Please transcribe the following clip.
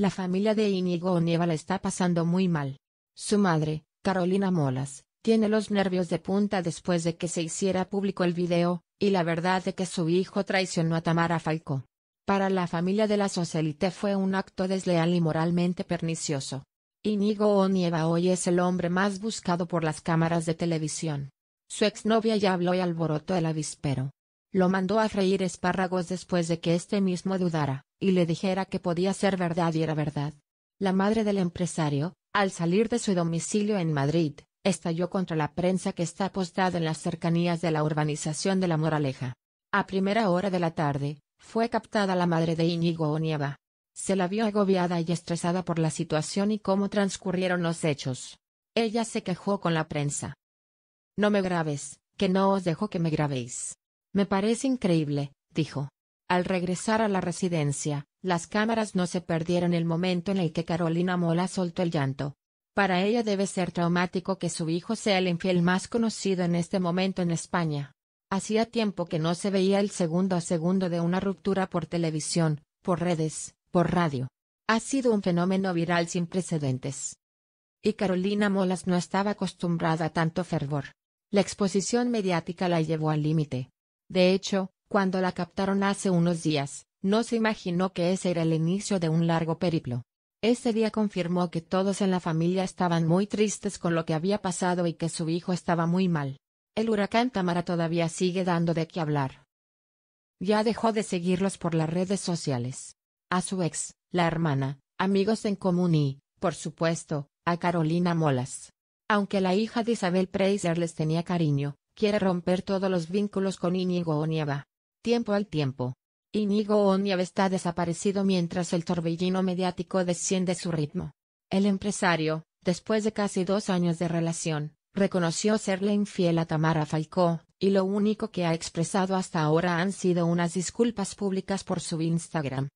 La familia de Íñigo Nieva la está pasando muy mal. Su madre, Carolina Molas, tiene los nervios de punta después de que se hiciera público el video, y la verdad de que su hijo traicionó a Tamara Falco. Para la familia de la socialité fue un acto desleal y moralmente pernicioso. Íñigo Onieva hoy es el hombre más buscado por las cámaras de televisión. Su exnovia ya habló y alborotó el avispero. Lo mandó a freír espárragos después de que este mismo dudara, y le dijera que podía ser verdad y era verdad. La madre del empresario, al salir de su domicilio en Madrid, estalló contra la prensa que está apostada en las cercanías de la urbanización de La Moraleja. A primera hora de la tarde, fue captada la madre de Íñigo Onieva. Se la vio agobiada y estresada por la situación y cómo transcurrieron los hechos. Ella se quejó con la prensa. No me grabes, que no os dejo que me grabéis. Me parece increíble, dijo. Al regresar a la residencia, las cámaras no se perdieron el momento en el que Carolina Mola soltó el llanto. Para ella debe ser traumático que su hijo sea el infiel más conocido en este momento en España. Hacía tiempo que no se veía el segundo a segundo de una ruptura por televisión, por redes, por radio. Ha sido un fenómeno viral sin precedentes. Y Carolina Molas no estaba acostumbrada a tanto fervor. La exposición mediática la llevó al límite. De hecho, cuando la captaron hace unos días, no se imaginó que ese era el inicio de un largo periplo. Ese día confirmó que todos en la familia estaban muy tristes con lo que había pasado y que su hijo estaba muy mal. El huracán Tamara todavía sigue dando de qué hablar. Ya dejó de seguirlos por las redes sociales. A su ex, la hermana, amigos en común y, por supuesto, a Carolina Molas. Aunque la hija de Isabel Preiser les tenía cariño, quiere romper todos los vínculos con Íñigo Onieva. Tiempo al tiempo. Íñigo Onieva está desaparecido mientras el torbellino mediático desciende su ritmo. El empresario, después de casi dos años de relación, reconoció serle infiel a Tamara Falcó, y lo único que ha expresado hasta ahora han sido unas disculpas públicas por su Instagram.